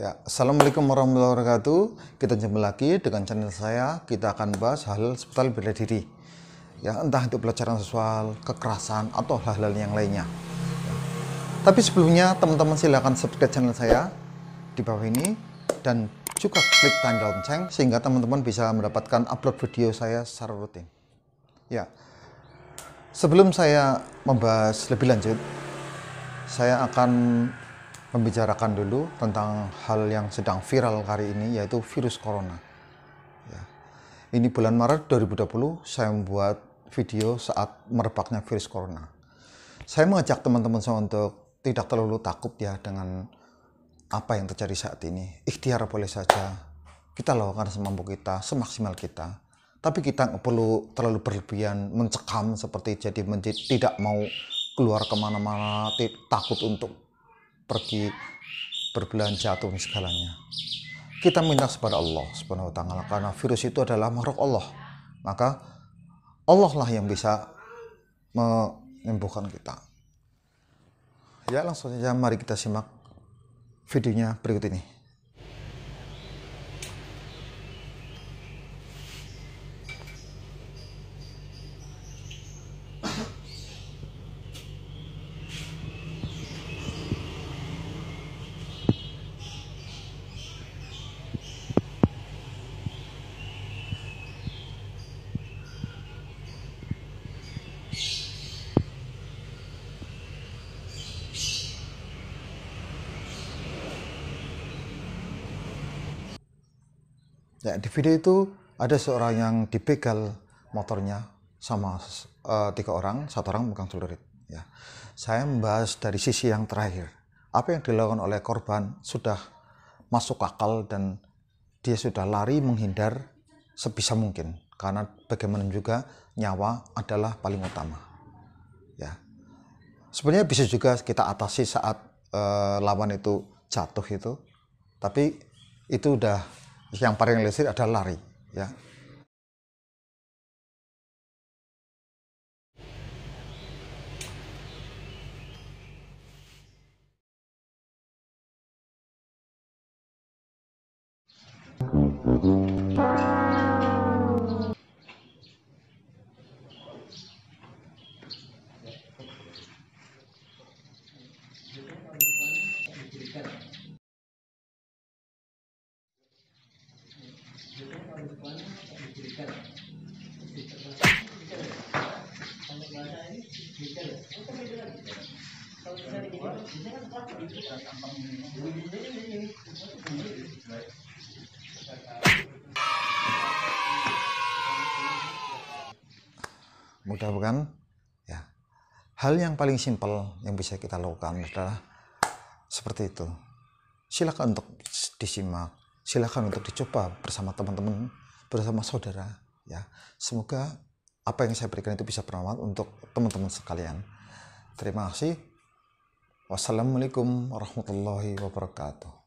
Ya, Assalamualaikum warahmatullahi wabarakatuh. Kita jumpa lagi dengan channel saya. Kita akan bahas hal hal seputar bela diri. Ya, entah itu pelajaran seksual, kekerasan, atau hal-hal yang lainnya. Ya. Tapi sebelumnya, teman-teman silahkan subscribe channel saya di bawah ini dan juga klik tanda lonceng sehingga teman-teman bisa mendapatkan upload video saya secara rutin. Ya. Sebelum saya membahas lebih lanjut, saya akan membicarakan dulu tentang hal yang sedang viral hari ini yaitu virus corona. Ya. Ini bulan Maret 2020 saya membuat video saat merebaknya virus corona. Saya mengajak teman-teman saya untuk tidak terlalu takut ya dengan apa yang terjadi saat ini. Ikhtiar boleh saja. Kita lakukan semampu kita, semaksimal kita. Tapi kita nggak perlu terlalu berlebihan, mencekam seperti jadi menjadi, tidak mau keluar kemana-mana, takut untuk pergi berbelanja atau segalanya. Kita minta kepada Allah Subhanahu wa taala karena virus itu adalah makhluk Allah. Maka Allah lah yang bisa menyembuhkan kita. Ya langsung saja mari kita simak videonya berikut ini. Ya, di video itu ada seorang yang dibegal motornya sama uh, tiga orang, satu orang bukan celurit. Ya. Saya membahas dari sisi yang terakhir. Apa yang dilakukan oleh korban sudah masuk akal dan dia sudah lari menghindar sebisa mungkin karena bagaimana juga nyawa adalah paling utama. Ya. Sebenarnya bisa juga kita atasi saat uh, lawan itu jatuh itu, tapi itu udah yang paling lesir adalah lari ya Thank you. mudah bukan ya hal yang paling simpel yang bisa kita lakukan adalah seperti itu silakan untuk disimak silakan untuk dicoba bersama teman-teman bersama saudara ya semoga apa yang saya berikan itu bisa bermanfaat untuk teman-teman sekalian. Terima kasih. Wassalamualaikum warahmatullahi wabarakatuh.